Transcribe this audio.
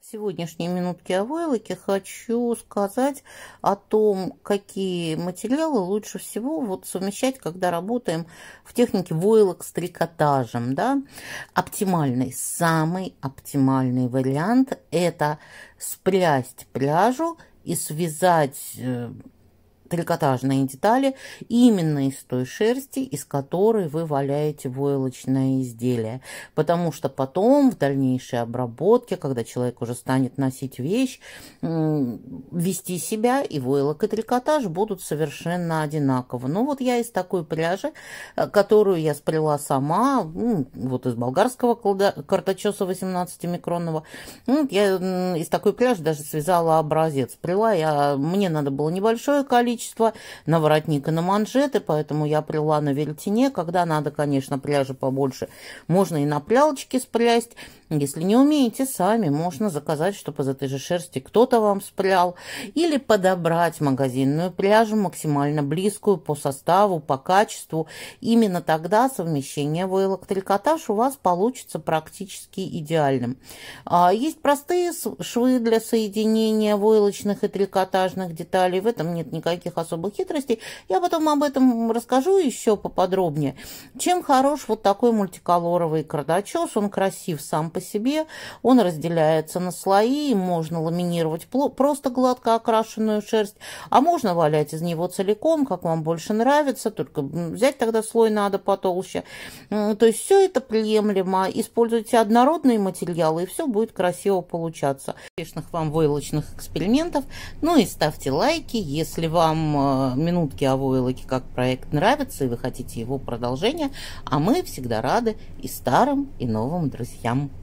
В сегодняшней минутке о войлоке хочу сказать о том, какие материалы лучше всего вот совмещать, когда работаем в технике войлок с трикотажем. Да? Оптимальный, самый оптимальный вариант – это спрясть пряжу и связать э, трикотажные детали именно из той шерсти, из которой вы валяете войлочное изделие. Потому что потом в дальнейшей обработке, когда человек уже станет носить вещь, вести себя и войлок, и трикотаж будут совершенно одинаково. Ну вот я из такой пряжи, э, которую я сплела сама, ну, вот из болгарского карточеса 18-микронного, ну, я из такой пряжи даже связала образец. Сплела я, мне надо было небольшое количество, количество, на воротник и на манжеты, поэтому я прила на веретене. Когда надо, конечно, пряжи побольше, можно и на прялочке спрясть. Если не умеете, сами можно заказать, чтобы из этой же шерсти кто-то вам спрял. Или подобрать магазинную пряжу максимально близкую по составу, по качеству. Именно тогда совмещение войлок трикотаж у вас получится практически идеальным. А, есть простые швы для соединения войлочных и трикотажных деталей. В этом нет никаких этих особых хитростей. Я потом об этом расскажу еще поподробнее. Чем хорош вот такой мультиколоровый кардачес? Он красив сам по себе, он разделяется на слои, можно ламинировать просто гладко окрашенную шерсть, а можно валять из него целиком, как вам больше нравится, только взять тогда слой надо потолще. То есть все это приемлемо. Используйте однородные материалы, и все будет красиво получаться. Успешных вам войлочных экспериментов. Ну и ставьте лайки, если вам Э, минутки о войлоке как проект нравится и вы хотите его продолжения, а мы всегда рады и старым, и новым друзьям.